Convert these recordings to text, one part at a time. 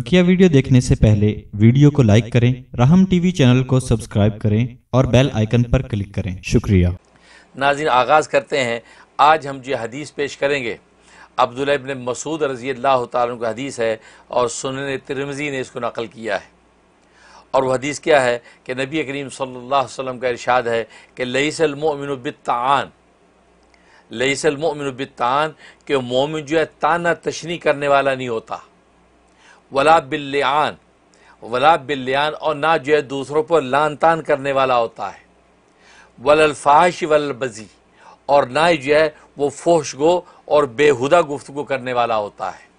बकिया वीडियो देखने से पहले वीडियो को लाइक करें राहम टीवी चैनल को सब्सक्राइब करें और बेल आइकन पर क्लिक करें शुक्रिया नाजिन आगाज़ करते हैं आज हम जो हदीस पेश करेंगे अब्दुल इबन मसूद रजी अल्लाह का हदीस है और सुन तिरमजी ने इसको नकल किया है और वह हदीस क्या है कि नबी करीम सल्ला का इरशाद है कि लईसलमिन बितान लईसलमिन बितान के मोमिन जो है ताना तशनी करने वाला नहीं होता वला बिल्लियान वला बिल्लियान और ना जो है दूसरों पर लान तान करने वाला होता है वलफाहश वलबी और ना ही जो है वो फोश गो और बेहुदा गुफ्तु करने वाला होता है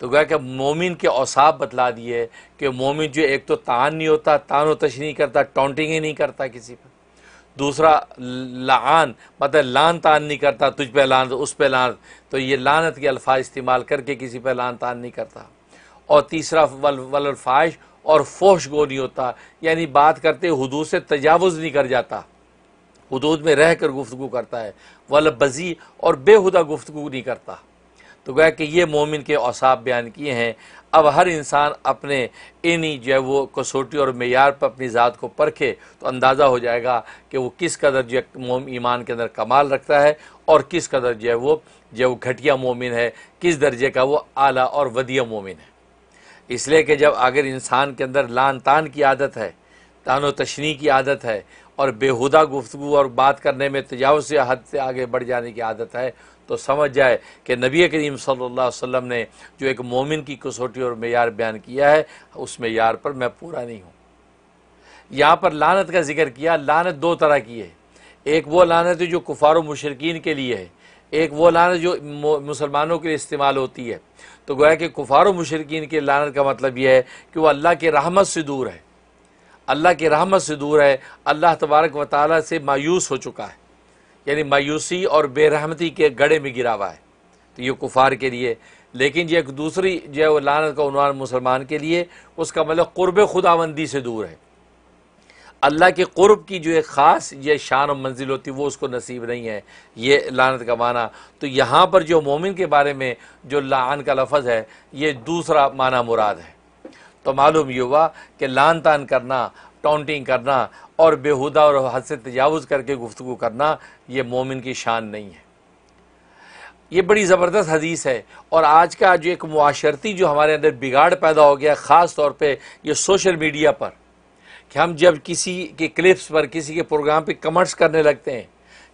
तो गया कि मोमिन के औसाब बतला दिए कि मोमिन जो एक तो तान नहीं होता तान तश नहीं करता टोंटिंग ही नहीं करता किसी पर दूसरा लान मतलब लान तान नहीं करता तुझ पे लान उस पे लान तो ये लानत के अल्फाज इस्तेमाल करके किसी पे लान तान नहीं करता और तीसरा वल वलफाइश और फोश गो नहीं होता यानी बात करते हदूद से तजावज़ नहीं कर जाता हदूद में रह कर गुफ्तु करता है वल बजी और बेहुदा गुफ्तु नहीं करता तो गया कि ये मोमिन के औसाब बयान किए हैं अब हर इंसान अपने इन्हीं जो है वो कसोटी और मैार पर अपनी ज़ात को परखे तो अंदाज़ा हो जाएगा कि वो किस कदर जो मोम ईमान के अंदर कमाल रखता है और किस कदर जो है वो जो घटिया मोमिन है किस दर्जे का वो आला और वदिया मोमिन है इसलिए कि जब अगर इंसान के अंदर लान तान की आदत है तानो तशनी की आदत है और बेहुदा गुफ्तु और बात करने में तजाव से हद से आगे बढ़ जाने की आदत है तो समझ जाए कि नबी करीम सल्लल्लाहु अलैहि वसल्लम ने जो एक मोमिन की कसौटी और मैार बयान किया है उस मैार पर मैं पूरा नहीं हूँ यहाँ पर लानत का जिक्र किया लानत दो तरह की है एक वो लानत जो कुफार मशरकिन के लिए है एक वो लानत जो मुसलमानों के लिए इस्तेमाल होती है तो गोया कि कुफार मशरकिन के लानत का मतलब यह है कि वह अल्लाह के रहमत से दूर है अल्लाह के रहमत से दूर है अल्लाह तबारक व ताली से मायूस हो चुका है यानी मायूसी और बेरहमती के गड़े में गिरा हुआ है तो ये कुफार के लिए लेकिन यह एक दूसरी जो है वो लानत का उनवान मुसलमान के लिए उसका मतलब क़ुरब खुदाबंदी से दूर है अल्लाह के क़ुरब की जो एक ख़ास ये शान और मंजिल होती है वो उसको नसीब नहीं है ये लानत का माना तो यहाँ पर जो मोमिन के बारे में जो लान का लफज है ये दूसरा माना मुराद है तो मालूम ये हुआ कि लान तान करना टोंटिंग करना और बेहुदा और हद से तजावज़ करके गुफ्तु करना ये मोमिन की शान नहीं है ये बड़ी ज़बरदस्त हदीस है और आज का जो एक माशरती जो हमारे अंदर बिगाड़ पैदा हो गया ख़ास तौर पर यह सोशल मीडिया पर कि हम जब किसी के क्लिप्स पर किसी के प्रोग्राम पे कमेंट्स करने लगते हैं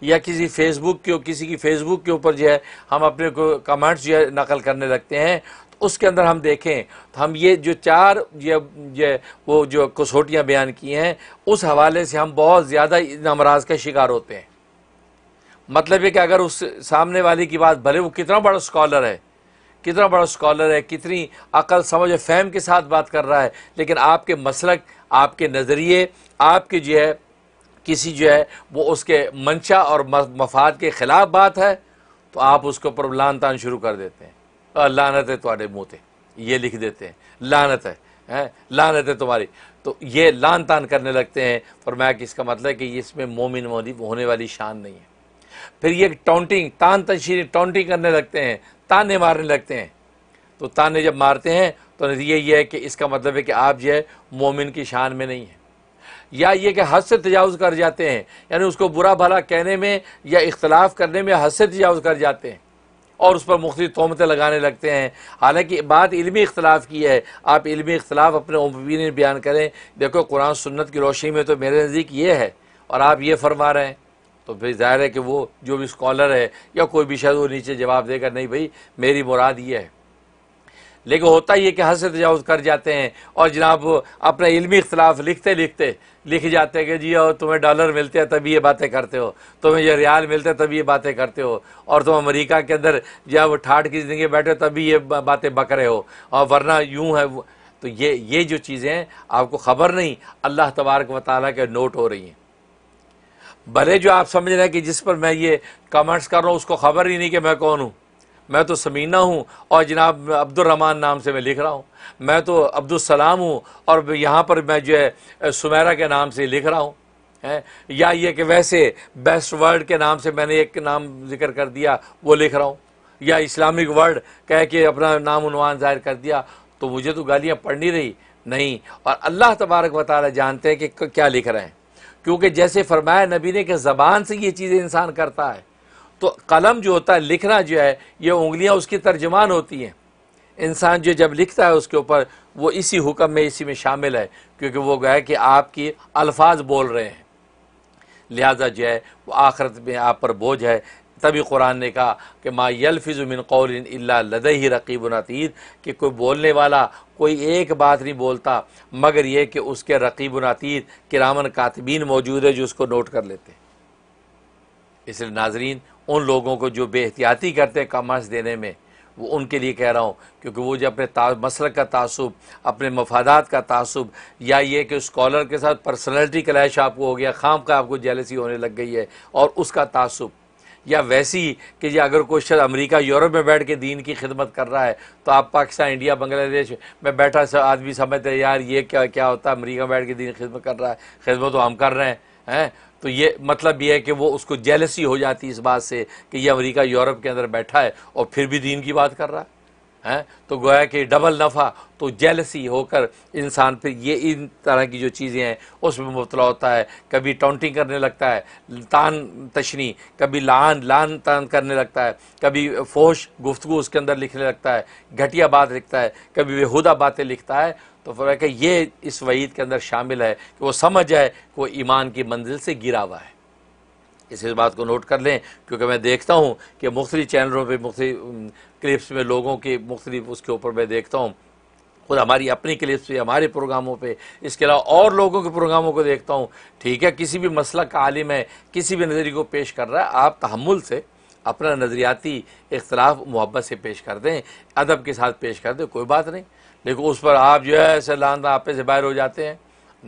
या किसी फेसबुक के किसी की फेसबुक के ऊपर जो है हम अपने को कमेंट्स जो है नकल करने लगते हैं तो उसके अंदर हम देखें तो हम ये जो चार ये, ये वो जो कसोटियाँ बयान की हैं उस हवाले से हम बहुत ज़्यादा इन अमराज का शिकार होते हैं मतलब ये कि अगर उस सामने वाले की बात भले वो कितना बड़ा स्कॉलर है कितना बड़ा स्कॉलर है कितनी अकल समझ फैम के साथ बात कर रहा है लेकिन आपके मसलक आपके नज़रिए आपके जो है किसी जो है वो उसके मंशा और मफाद के ख़िलाफ़ बात है तो आप उसके ऊपर लान तान शुरू कर देते हैं लानत है तुम्हारे मुँह ये लिख देते हैं लानत है हैं लानत है तुम्हारी तो ये लान तान करने लगते हैं फरमाया कि इसका मतलब है कि इसमें मोमिन मोदी होने वाली शान नहीं है फिर ये टॉन्टिंग तान तनशीरें टॉन्टिंग करने लगते हैं ताने मारने लगते हैं तो ताने जब मारते हैं तो नतीजा ये है कि इसका मतलब है कि आप जो है मोमिन की शान में नहीं हैं या ये कि हद से तजावज़ कर जाते हैं यानी उसको बुरा भला कहने में या इख्तलाफ करने में हद से तजावज़ कर जाते हैं और उस पर मुख्त तोहमतें लगाने लगते हैं हालांकि बात इलमी इख्तलाफ की है आप इलमी इख्तलाफ अपने उमवीन बयान करें देखो कुरान सुन्नत की रोशनी में तो मेरे नज़दीक ये है और आप ये फरमा रहे हैं तो फिर ज़ाहिर है कि वो जो भी स्कॉलर है या कोई भी शायद वो नीचे जवाब देगा नहीं भाई मेरी मुराद ये है लेकिन होता ही है कि हद से तजावज़ कर जाते हैं और जनाब अपने इलमी इख्तलाफ लिखते लिखते लिख जाते हैं कि जी और तुम्हें डॉलर मिलते हैं तभी ये बातें करते हो तुम्हें ये रियाल मिलते हैं तभी ये बातें करते हो और तुम अमेरिका के अंदर जब ठाठ की ज़िंदगी बैठे हो तभी ये बातें बकरे हो और वरना यूँ है तो ये ये जो चीज़ें आपको ख़बर नहीं अल्लाह तबारक व के नोट हो रही हैं भले जो आप समझ रहे हैं कि जिस पर मैं ये कमेंट्स कर रहा हूँ उसको ख़बर ही नहीं कि मैं कौन हूँ मैं तो समीना हूँ और जनाब अब्दुलरहमान नाम से मैं लिख रहा हूँ मैं तो अब्दुलसलाम हूँ और यहाँ पर मैं जो है सुमेरा के नाम से लिख रहा हूँ है या ये कि वैसे बेस्ट वर्ल्ड के नाम से मैंने एक नाम जिक्र कर दिया वो लिख रहा हूँ या इस्लामिक वर्ल्ड कह के अपना नाम उनवान जाहिर कर दिया तो मुझे तो गालियाँ पढ़नी रही नहीं और अल्लाह तबारक वाली जानते हैं कि क्या लिख रहे हैं क्योंकि जैसे फरमाया नबी ने कि ज़बान से ये चीज़ें इंसान करता है तो कलम जो होता है लिखना जो है ये उंगलियां उसकी तर्जमान होती हैं इंसान जो जब लिखता है उसके ऊपर वो इसी हुक्म में इसी में शामिल है क्योंकि वो गए कि आपकी अल्फाज बोल रहे हैं लिहाजा जो है वो आखरत में आप पर बोझ है तभी कुरान ने कहा कि मा यलफिजुमिन कौलिन लद ही रकीब अतीत कि कोई बोलने वाला कोई एक बात नहीं बोलता मगर ये कि उसके रकीब नतीत किरामन कातबीन मौजूद है जो उसको नोट कर लेते हैं इसलिए नाजरीन उन लोगों को जो बेहतियाती करते हैं कमर्स देने में वो उनके लिए कह रहा हूँ क्योंकि वो जो अपने मसल का तसब अपने मफादात का तसब या ये कि स्कॉलर के साथ पर्सनैलिटी क्लैश आपको हो गया खाम का आपको जेलसी होने लग गई है और उसका तसब या वैसी कि जी अगर कोई शायद अमरीका यूरोप में बैठ के दीन की खिदमत कर रहा है तो आप पाकिस्तान इंडिया बांग्लादेश में बैठा आदमी समझते हैं यार ये क्या क्या होता है अमरीका में बैठ के दीन की खिदमत कर रहा है खिदमत तो हम कर रहे हैं हैं तो ये मतलब ये है कि वो उसको जेलसी हो जाती इस बात से कि ये अमेरिका यूरोप के अंदर बैठा है और फिर भी दीन की बात कर रहा है हैं तो गोया कि डबल नफ़ा तो जेलसी होकर इंसान फिर ये इन तरह की जो चीज़ें हैं उसमें मुबतला होता है कभी टाउंटिंग करने लगता है तान तशनी कभी लान लान तान करने लगता है कभी फोश गुफ्तु उसके अंदर लिखने लगता है घटिया बात लिखता है कभी बेहुदा बातें लिखता है तो फ़िर ये इस वहीद के अंदर शामिल है कि वो समझ जाए कि वो ईमान की मंजिल से गिरा हुआ है इस बात को नोट कर लें क्योंकि मैं देखता हूँ कि मुख्तलि चैनलों पर मुख्त क्लिप्स में लोगों के मुख्तलि उसके ऊपर मैं देखता हूँ खुद हमारी अपनी क्लिप्स पे हमारे प्रोग्रामों पे इसके अलावा और लोगों के प्रोग्रामों को देखता हूँ ठीक है किसी भी मसला का आलिम है किसी भी नज़रिए को पेश कर रहा है आप तहमुल से अपना नज़रियाती इख्तलाफ मोहब्बत से पेश कर दें अदब के साथ पेश कर दें कोई बात नहीं लेकिन उस पर आप जो है ऐसे लाना आपे से बाहर हो जाते हैं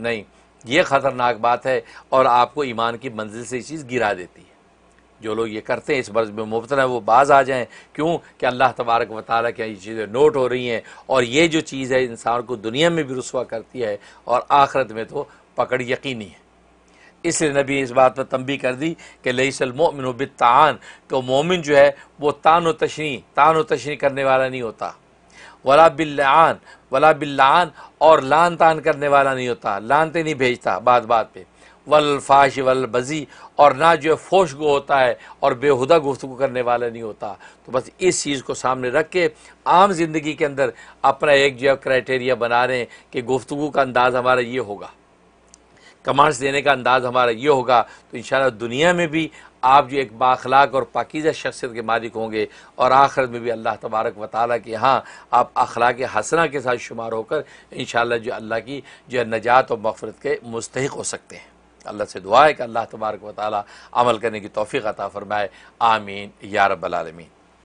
नहीं ये ख़तरनाक बात है और आपको ईमान की मंजिल से ये चीज़ गिरा देती है जो लोग ये करते हैं इस बर्ज में मुबतला है वो बाज आ जाएँ क्यों कि अल्लाह तबारक वाली क्या ये चीज़ें नोट हो रही हैं और ये जो चीज़ है इंसान को दुनिया में भी रसुआ करती है और आखरत में तो पकड़ यकीनी है इसलिए नबी इस बात पर तंबी कर दी कि लईसलमोमिन बितान तो मोमिन जो है वो तान व तशनी तान व तशनी करने वाला नहीं होता वला बिल्लान वला बिल्लान और लान तान करने वाला नहीं होता लानते नहीं भेजता बात बात पे वलफाश बजी और ना जो है फोश गो होता है और बेहुदा गुफ्तु करने वाला नहीं होता तो बस इस चीज़ को सामने रख के आम ज़िंदगी के अंदर अपना एक जो है क्राइटेरिया बना रहे हैं कि गुफ्तु का अंदाज़ हमारा ये होगा कमांड्स देने का अंदाज़ हमारा ये होगा तो इन दुनिया में भी आप जो एक बाखलाक और पाकिज़ा शख्सियत के मालिक होंगे और आखिरत में भी अल्लाह तबारक व ताली के यहाँ आप अखलाक हसना के साथ शुमार होकर इन जो अल्लाह की जो नजात और मफरत के मुस्तक हो सकते हैं अल्लाह से दुआ है कि अल्लाह तबारक व अमल करने की तोफ़ी अता फ़रमाए आमीन या रबालमीन